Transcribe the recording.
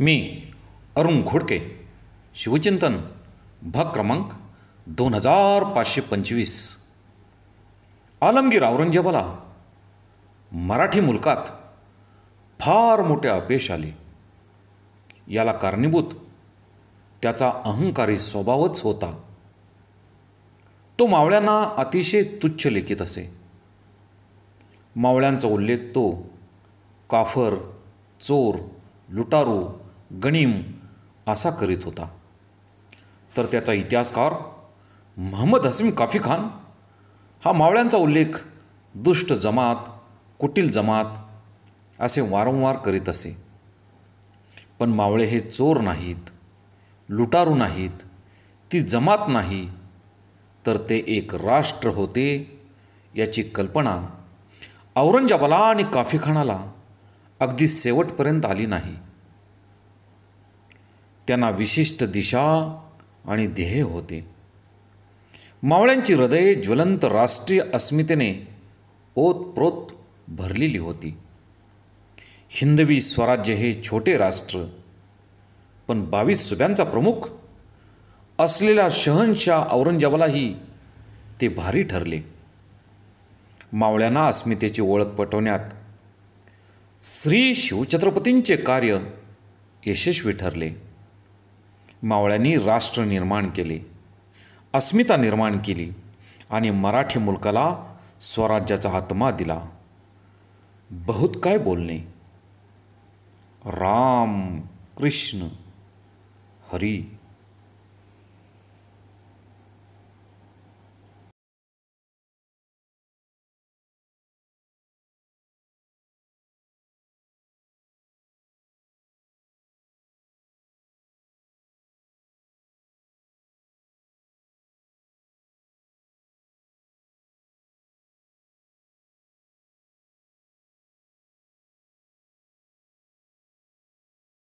मी अरुण घोडके शिवचिंतन भाग क्रमांक दोन हजार पाचशे पंचवीस आलमगीर औरंगजेबाला मराठी मुलकात फार मोठे अपयश आले याला कारणीभूत त्याचा अहंकारी स्वभावच होता तो मावळ्यांना अतिशय तुच्छ लेखित असे मावळ्यांचा उल्लेख तो काफर चोर लुटारू गणिम असा करीत होता तर त्याचा इतिहासकार महम्मद हसीम काफी खान हा मावळ्यांचा उल्लेख दुष्ट जमात कुटील जमात असे वारंवार करीत असे पण मावळे हे चोर नाहीत लुटारू नाहीत ती जमात नाही तर ते एक राष्ट्र होते याची कल्पना औरंगजाबाला आणि काफीखानाला अगदी शेवटपर्यंत आली नाही त्यांना विशिष्ट दिशा आणि ध्येय होते मावळ्यांची हृदय ज्वलंत राष्ट्रीय अस्मितेने ओतप्रोत भरलेली होती हिंदवी स्वराज्य हे छोटे राष्ट्र पण बावीस सुब्यांचा प्रमुख असलेल्या शहनशाह औरंगजेबालाही ते भारी ठरले मावळ्यांना अस्मितेची ओळख पटवण्यात श्री शिवछत्रपतींचे कार्य यशस्वी ठरले मावळ्यांनी राष्ट्र निर्माण केले अस्मिता निर्माण केली आणि मराठी मुलकाला स्वराज्याचा आत्मा दिला बहुत काय बोलणे राम कृष्ण हरी